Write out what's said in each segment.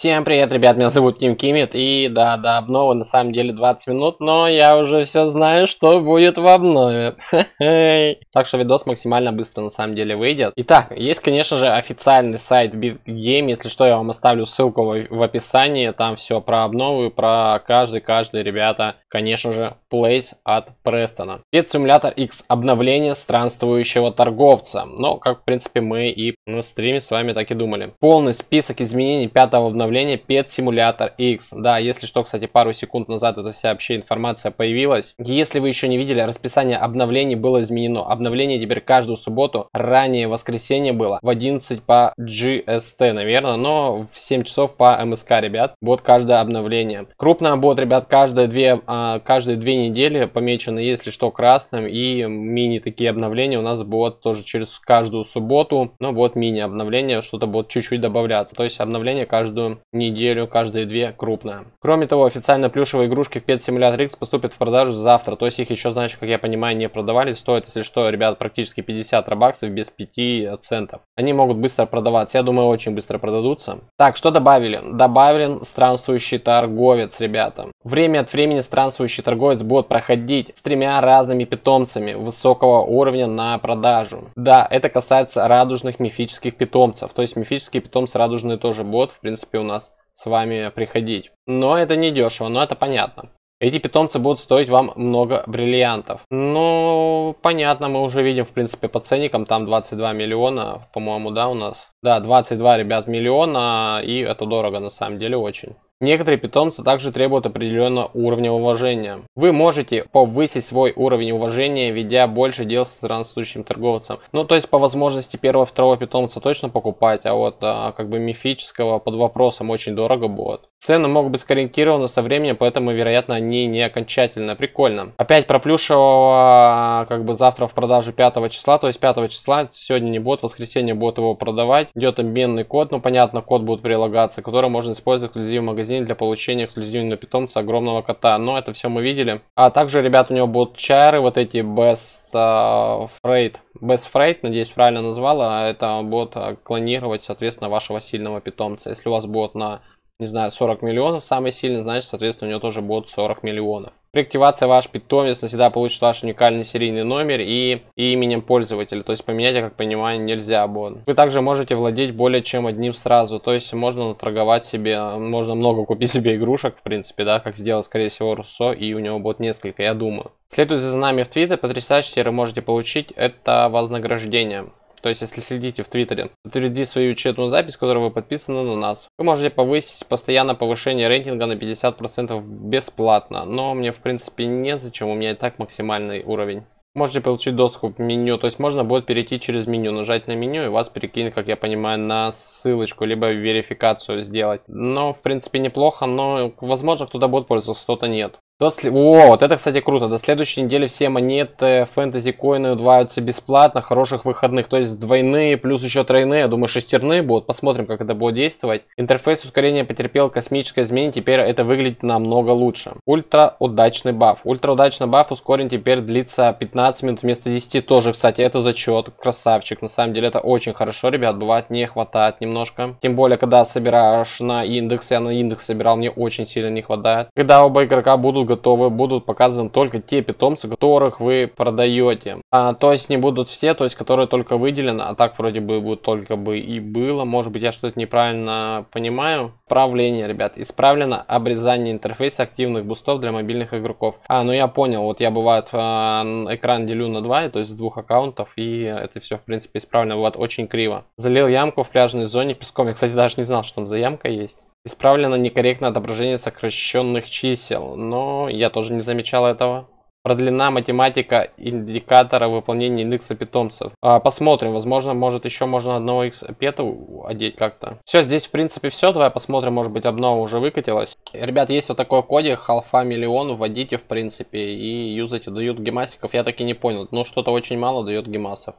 Всем привет, ребят, меня зовут Тим Кимит, и да, до да, обнова на самом деле 20 минут, но я уже все знаю, что будет в обнове. так что видос максимально быстро на самом деле выйдет. Итак, есть, конечно же, официальный сайт BitGame, если что, я вам оставлю ссылку в, описании, там все про обновы, про каждый-каждый, ребята, конечно же, Place от Престона. Bit симулятор X обновление странствующего торговца, но, как, в принципе, мы и на стриме с вами так и думали. Полный список изменений пятого обновления обновление Pet Simulator X. Да, если что, кстати, пару секунд назад эта вся вообще информация появилась. Если вы еще не видели, расписание обновлений было изменено. Обновление теперь каждую субботу. Ранее воскресенье было в 11 по GST, наверное, но в 7 часов по МСК, ребят. Вот каждое обновление. Крупный бот, ребят, каждые две, а, каждые две недели помечено, если что, красным. И мини такие обновления у нас будут тоже через каждую субботу. Ну вот мини-обновление, что-то будет чуть-чуть добавляться. То есть обновление каждую неделю, каждые две крупная. Кроме того, официально плюшевые игрушки в Pet Simulator X поступят в продажу завтра, то есть их еще, значит, как я понимаю, не продавали. Стоит, если что, ребят, практически 50 рабаксов без 5 центов. Они могут быстро продаваться, я думаю, очень быстро продадутся. Так, что добавили? Добавлен странствующий торговец, ребята. Время от времени странствующий торговец будет проходить с тремя разными питомцами высокого уровня на продажу. Да, это касается радужных мифических питомцев, то есть мифические питомцы радужные тоже будут, в принципе, у нас нас с вами приходить. Но это не дешево, но это понятно. Эти питомцы будут стоить вам много бриллиантов. Ну, понятно, мы уже видим, в принципе, по ценникам, там 22 миллиона, по-моему, да, у нас? Да, 22, ребят, миллиона, и это дорого, на самом деле, очень. Некоторые питомцы также требуют определенного уровня уважения. Вы можете повысить свой уровень уважения, ведя больше дел с странствующим торговцем. Ну, то есть, по возможности первого-второго питомца точно покупать, а вот а, как бы мифического под вопросом очень дорого будет. Цены могут быть скорректированы со временем, поэтому, вероятно, они не окончательно. Прикольно. Опять про плюшевого, а, как бы завтра в продажу 5 числа, то есть 5 числа, сегодня не будет, в воскресенье будет его продавать. Идет обменный код, ну, понятно, код будет прилагаться, который можно использовать в эксклюзиве магазине упражнений для получения эксклюзивного питомца огромного кота. Но это все мы видели. А также, ребят, у него будут чары, вот эти Best uh, Freight. Best Freight, надеюсь, правильно назвала. Это будет э, клонировать, соответственно, вашего сильного питомца. Если у вас будет на не знаю, 40 миллионов, самый сильный, значит, соответственно, у него тоже будет 40 миллионов. При активации ваш питомец навсегда получит ваш уникальный серийный номер и, и именем пользователя. То есть поменять, я как понимаю, нельзя будет. Вы также можете владеть более чем одним сразу. То есть можно торговать себе, можно много купить себе игрушек, в принципе, да, как сделал, скорее всего, Руссо, и у него будет несколько, я думаю. Следуйте за нами в Твиттер, потрясающе можете получить это вознаграждение. То есть, если следите в Твиттере, подтвердить свою учетную запись, которая вы подписаны на нас. Вы можете повысить постоянно повышение рейтинга на 50% бесплатно, но мне в принципе незачем, у меня и так максимальный уровень. Можете получить доску меню, то есть можно будет перейти через меню, нажать на меню и вас перекинет, как я понимаю, на ссылочку, либо верификацию сделать. Но, в принципе, неплохо, но, возможно, кто-то будет пользоваться, кто-то нет. До сл... О, вот это, кстати, круто. До следующей недели все монеты фэнтези-коины удваиваются бесплатно, хороших выходных. То есть двойные, плюс еще тройные, я думаю, шестерные будут. Посмотрим, как это будет действовать. Интерфейс ускорения потерпел космическое изменение, теперь это выглядит намного лучше. Ультра удачный баф. Ультра удачный баф ускорен теперь длится 15 минут вместо 10 тоже, кстати, это зачет. Красавчик, на самом деле это очень хорошо, ребят, бывает не хватает немножко. Тем более, когда собираешь на индекс, я на индекс собирал, мне очень сильно не хватает. Когда оба игрока будут Готовы будут показаны только те питомцы, которых вы продаете. А, то есть не будут все, то есть которые только выделены, а так вроде бы будет только бы и было. Может быть я что-то неправильно понимаю. Правление, ребят, исправлено обрезание интерфейса активных бустов для мобильных игроков. А, ну я понял, вот я бывает э, экран делю на два, то есть с двух аккаунтов, и это все в принципе исправлено, бывает очень криво. Залил ямку в пляжной зоне песком, я кстати даже не знал, что там за ямка есть. Исправлено некорректное отображение сокращенных чисел, но я тоже не замечал этого. Продлена математика индикатора выполнения индекса питомцев. А, посмотрим, возможно, может еще можно одного x пету одеть как-то. Все, здесь в принципе все, давай посмотрим, может быть обнова уже выкатилась. Ребят, есть вот такой кодик, халфа миллион, вводите в принципе и юзайте, дают гемасиков, я так и не понял, но ну, что-то очень мало дает гемасов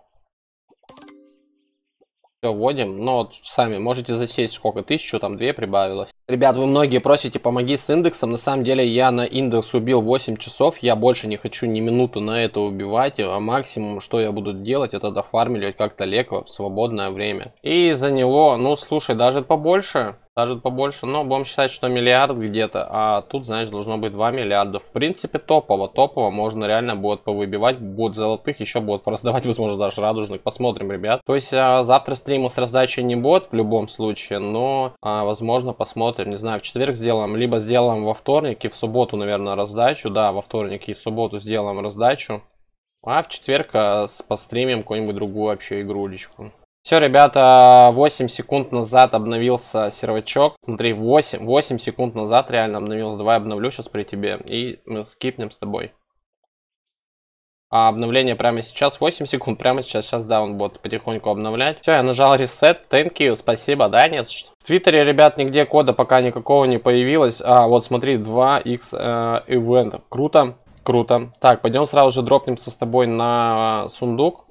вводим. Но вот сами можете засесть сколько, тысячу, там две прибавилось. Ребят, вы многие просите, помоги с индексом. На самом деле я на индекс убил 8 часов. Я больше не хочу ни минуту на это убивать. А максимум, что я буду делать, это дофармливать как-то леко в свободное время. И за него, ну слушай, даже побольше даже побольше, но будем считать, что миллиард где-то, а тут, знаешь, должно быть 2 миллиарда. В принципе, топово, топово можно реально будет повыбивать, будет золотых, еще будет раздавать, возможно, даже радужных, посмотрим, ребят. То есть, а, завтра стрима с раздачей не будет в любом случае, но, а, возможно, посмотрим, не знаю, в четверг сделаем, либо сделаем во вторник и в субботу, наверное, раздачу, да, во вторник и в субботу сделаем раздачу, а в четверг а, постримим какую-нибудь другую вообще игрулечку. Все, ребята, 8 секунд назад обновился сервачок. Смотри, 8, 8 секунд назад реально обновился. Давай обновлю сейчас при тебе, и мы скипнем с тобой. А обновление прямо сейчас, 8 секунд, прямо сейчас, сейчас, да, он будет потихоньку обновлять. Все, я нажал ресет, thank you, спасибо, да, нет? В Твиттере, ребят, нигде кода пока никакого не появилось. А, вот смотри, 2x э, ивентов, круто, круто. Так, пойдем сразу же дропнемся с тобой на э, сундук.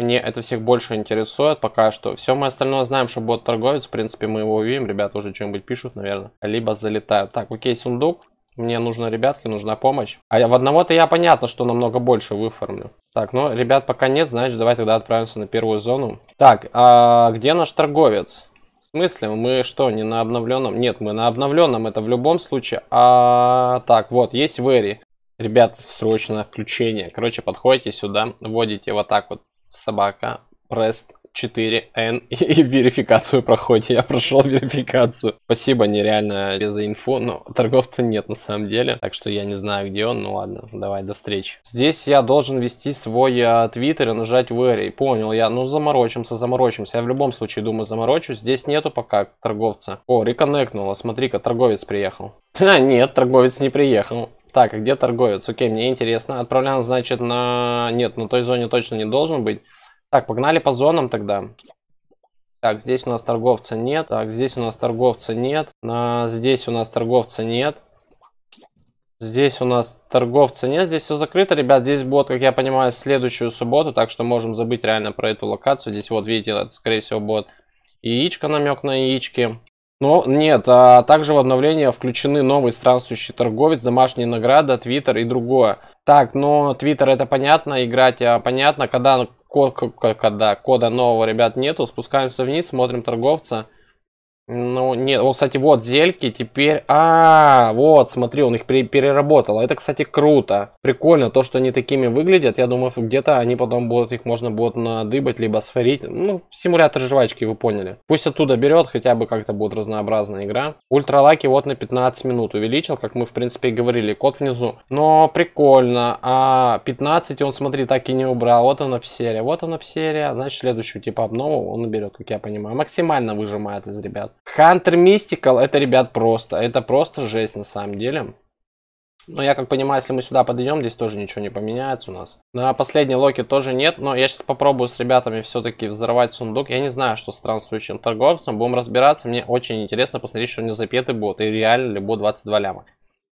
Мне это всех больше интересует пока что. Все мы остальное знаем, что будет торговец. В принципе, мы его увидим. Ребята уже что-нибудь пишут, наверное. Либо залетают. Так, окей, сундук. Мне нужно, ребятки, нужна помощь. А я в одного-то я понятно, что намного больше выформлю. Так, ну, ребят, пока нет, значит, давай тогда отправимся на первую зону. Так, а где наш торговец? В смысле, мы что, не на обновленном? Нет, мы на обновленном, это в любом случае. А, так, вот, есть Вэри. Ребят, срочно включение. Короче, подходите сюда, вводите вот так вот собака Prest 4N и верификацию проходите. Я прошел верификацию. Спасибо нереально за инфу, но торговца нет на самом деле. Так что я не знаю, где он. Ну ладно, давай, до встречи. Здесь я должен вести свой а, твиттер и нажать вэри. Понял я. Ну заморочимся, заморочимся. Я в любом случае думаю заморочусь. Здесь нету пока торговца. О, реконнектнуло. Смотри-ка, торговец приехал. А, нет, торговец не приехал. Так, а где торговец? Окей, мне интересно. Отправлян, значит, на... Нет, на той зоне точно не должен быть. Так, погнали по зонам тогда. Так, здесь у нас торговца нет. Так, здесь у нас торговца нет. На... Здесь у нас торговца нет. Здесь у нас торговца нет. Здесь все закрыто, ребят. Здесь будет, как я понимаю, следующую субботу. Так что можем забыть реально про эту локацию. Здесь вот, видите, это, скорее всего, будет яичко, намек на яички. Но ну, нет, а также в обновление включены новый странствующий торговец, домашние награды, твиттер и другое. Так, но ну, твиттер это понятно, играть а, понятно, когда, когда кода нового, ребят, нету, спускаемся вниз, смотрим торговца. Ну, нет, вот, кстати, вот зельки теперь... А, -а, -а вот, смотри, он их переработал. А это, кстати, круто. Прикольно то, что они такими выглядят. Я думаю, где-то они потом будут, их можно будет надыбать, либо сварить. Ну, симулятор жвачки, вы поняли. Пусть оттуда берет, хотя бы как-то будет разнообразная игра. Ультралаки вот на 15 минут увеличил, как мы, в принципе, и говорили. Код внизу. Но прикольно. А 15 он, смотри, так и не убрал. Вот она псерия, вот она псерия. Значит, следующую типа обнову он уберет, как я понимаю. Максимально выжимает из ребят. Хантер Мистикал, это, ребят, просто. Это просто жесть на самом деле. Но я как понимаю, если мы сюда подойдем, здесь тоже ничего не поменяется у нас. На ну, последней Локи тоже нет, но я сейчас попробую с ребятами все-таки взорвать сундук. Я не знаю, что с странствующим торговцем. Будем разбираться. Мне очень интересно посмотреть, что у него запеты будут. И реально ли будет 22 ляма.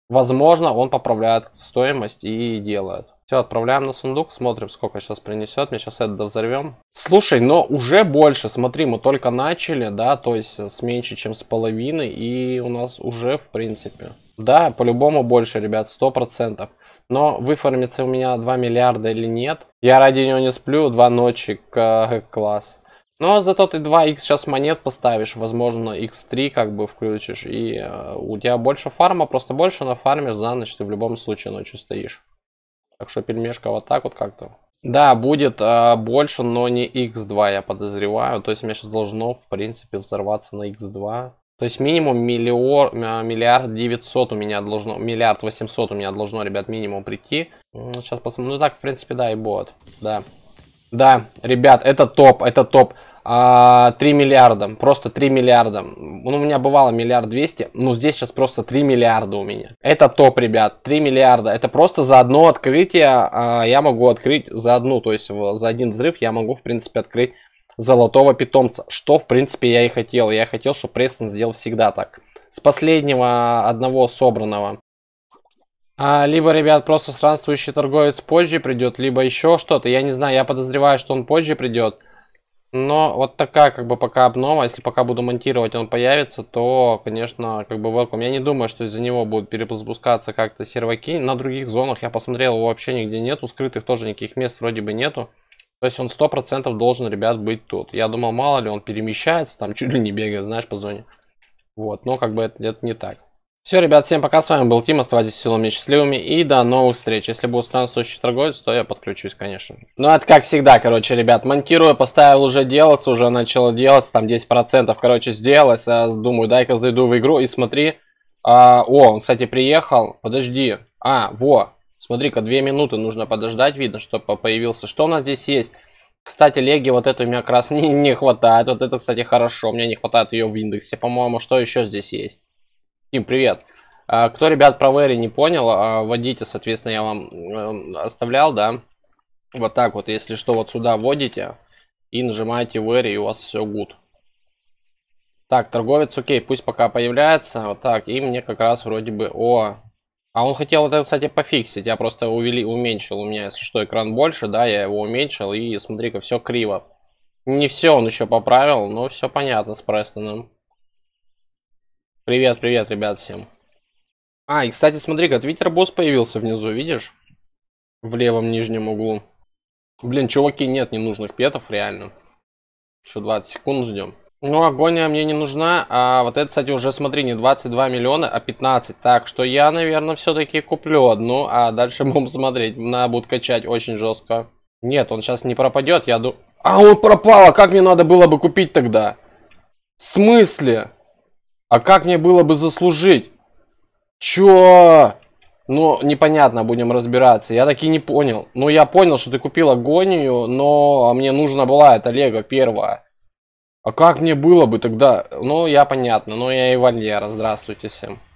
Возможно, он поправляет стоимость и делает. Все, отправляем на сундук, смотрим, сколько сейчас принесет. Мне сейчас это взорвем. Слушай, но уже больше, смотри, мы только начали, да, то есть э, с меньше, чем с половины, и у нас уже, в принципе. Да, по-любому больше, ребят, сто процентов. Но выформится у меня 2 миллиарда или нет, я ради него не сплю, 2 ночи, к э, класс. Но ну, а зато ты 2x сейчас монет поставишь, возможно, x3 как бы включишь, и э, у тебя больше фарма, просто больше на фарме за ночь, ты в любом случае ночью стоишь. Так что пельмешка вот так вот как-то. Да, будет э, больше, но не x2, я подозреваю. То есть у меня сейчас должно, в принципе, взорваться на x2. То есть минимум миллиор, а, миллиард девятьсот у меня должно, миллиард восемьсот у меня должно, ребят, минимум прийти. Сейчас посмотрим. Ну так, в принципе, да, и будет. Да. Да, ребят, это топ, это топ а, 3 миллиарда, просто 3 миллиарда. Ну, у меня бывало миллиард двести, но здесь сейчас просто 3 миллиарда у меня. Это топ, ребят, 3 миллиарда. Это просто за одно открытие а, я могу открыть за одну, то есть за один взрыв я могу, в принципе, открыть золотого питомца, что, в принципе, я и хотел. Я хотел, чтобы Престон сделал всегда так. С последнего одного собранного. А, либо, ребят, просто странствующий торговец позже придет, либо еще что-то. Я не знаю, я подозреваю, что он позже придет. Но вот такая как бы пока обнова, если пока буду монтировать он появится, то, конечно, как бы welcome. Я не думаю, что из-за него будут перезапускаться как-то серваки. На других зонах я посмотрел, его вообще нигде нету, скрытых тоже никаких мест вроде бы нету. То есть он процентов должен, ребят, быть тут. Я думал, мало ли, он перемещается, там чуть ли не бегает, знаешь, по зоне. Вот, но как бы это, это не так. Все, ребят, всем пока, с вами был Тим, оставайтесь силами счастливыми и до новых встреч. Если будет странствующий торговец, то я подключусь, конечно. Ну, это как всегда, короче, ребят, монтирую, поставил уже делаться, уже начало делаться, там 10%, короче, сделалось, а, думаю, дай-ка зайду в игру и смотри. А, о, он, кстати, приехал, подожди, а, во, смотри-ка, 2 минуты нужно подождать, видно, чтобы появился. Что у нас здесь есть? Кстати, Леги вот это у меня как раз не, не хватает, вот это, кстати, хорошо, у меня не хватает ее в индексе, по-моему, что еще здесь есть? Тим, привет. А, кто, ребят, про Вэри не понял, вводите, а, соответственно, я вам эм, оставлял, да? Вот так вот, если что, вот сюда вводите и нажимаете Вэри, и у вас все good. Так, торговец, окей, пусть пока появляется. Вот так, и мне как раз вроде бы... О, а он хотел это, кстати, пофиксить. Я просто увели, уменьшил. У меня, если что, экран больше, да, я его уменьшил. И смотри-ка, все криво. Не все он еще поправил, но все понятно с Престоном. Привет, привет, ребят, всем. А, и, кстати, смотри-ка, твиттер-босс появился внизу, видишь? В левом нижнем углу. Блин, чуваки, нет ненужных петов, реально. Еще 20 секунд ждем. Ну, агония мне не нужна, а вот это, кстати, уже, смотри, не 22 миллиона, а 15. Так что я, наверное, все-таки куплю одну, а дальше будем смотреть. Надо будет качать очень жестко. Нет, он сейчас не пропадет, я думаю... А, он пропал, а как мне надо было бы купить тогда? В смысле? А как мне было бы заслужить? Чё? Ну, непонятно, будем разбираться. Я таки не понял. Ну, я понял, что ты купил агонию, но а мне нужна была эта лего первая. А как мне было бы тогда? Ну, я понятно, но ну, я и Валера. Здравствуйте всем.